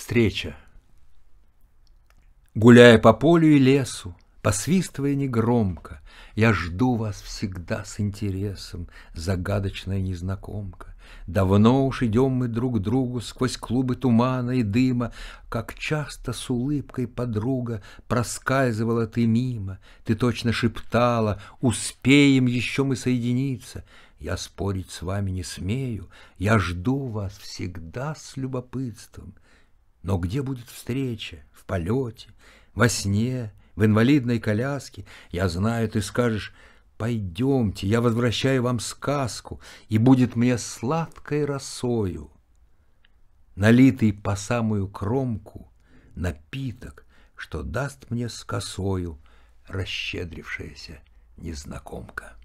встреча. Гуляя по полю и лесу, посвистывая негромко, Я жду вас всегда с интересом, загадочная незнакомка. Давно уж идем мы друг к другу сквозь клубы тумана и дыма, Как часто с улыбкой подруга проскальзывала ты мимо, Ты точно шептала «Успеем еще мы соединиться», я спорить с вами не смею, я жду вас всегда с любопытством — но где будет встреча? В полете? Во сне? В инвалидной коляске? Я знаю, ты скажешь, пойдемте, я возвращаю вам сказку, и будет мне сладкой росою. Налитый по самую кромку напиток, что даст мне с косою расщедрившаяся незнакомка.